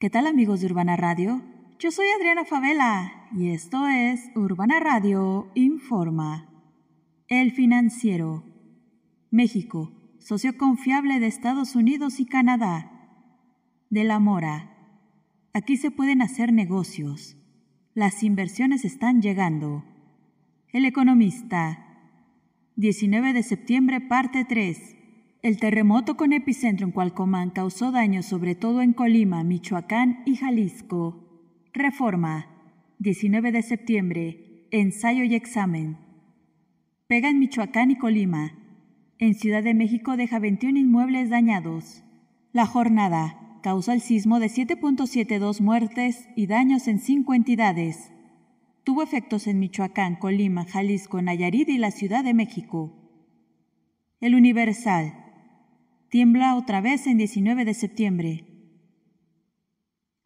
¿Qué tal amigos de Urbana Radio? Yo soy Adriana Favela y esto es Urbana Radio Informa. El financiero. México, socio confiable de Estados Unidos y Canadá. De la Mora. Aquí se pueden hacer negocios. Las inversiones están llegando. El economista. 19 de septiembre, parte 3. El terremoto con epicentro en Cualcomán causó daños sobre todo en Colima, Michoacán y Jalisco. Reforma. 19 de septiembre. Ensayo y examen. Pega en Michoacán y Colima. En Ciudad de México deja 21 inmuebles dañados. La jornada. Causa el sismo de 7.72 muertes y daños en 5 entidades. Tuvo efectos en Michoacán, Colima, Jalisco, Nayarit y la Ciudad de México. El Universal tiembla otra vez en 19 de septiembre.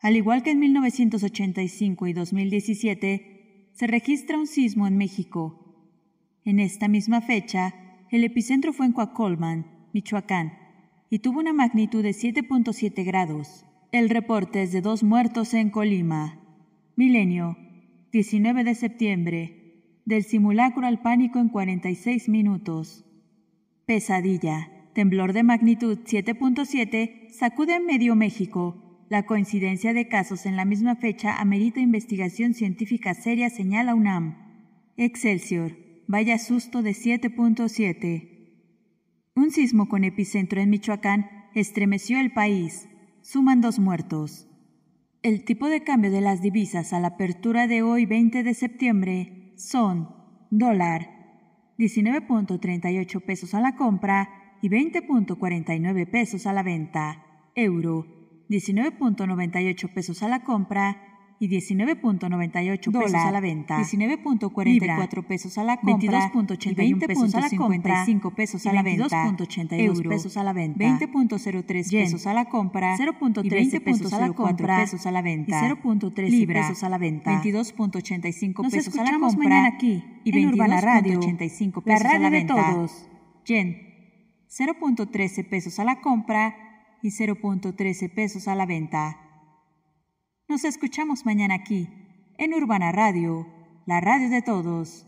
Al igual que en 1985 y 2017, se registra un sismo en México. En esta misma fecha, el epicentro fue en Coacolman, Michoacán, y tuvo una magnitud de 7.7 grados. El reporte es de dos muertos en Colima. Milenio, 19 de septiembre, del simulacro al pánico en 46 minutos. Pesadilla. Temblor de magnitud 7.7 sacude en medio México. La coincidencia de casos en la misma fecha amerita investigación científica seria, señala UNAM. Excelsior. Vaya susto de 7.7. Un sismo con epicentro en Michoacán estremeció el país. Suman dos muertos. El tipo de cambio de las divisas a la apertura de hoy 20 de septiembre son dólar 19.38 pesos a la compra y 20.49 pesos a la venta. Euro, 19.98 pesos a la compra y 19.98 pesos a la venta. 19.44 pesos a la compra, 22.81 pesos a la compra, pesos a la venta. pesos a la venta. 20.03 pesos a la compra, 0.13 pesos a la compra, pesos a la venta. Y 0.13 pesos a la venta. 22.85 pesos a la compra. mañana aquí y en Urbana Radio, la radio de todos. 0.13 pesos a la compra y 0.13 pesos a la venta. Nos escuchamos mañana aquí, en Urbana Radio, la radio de todos.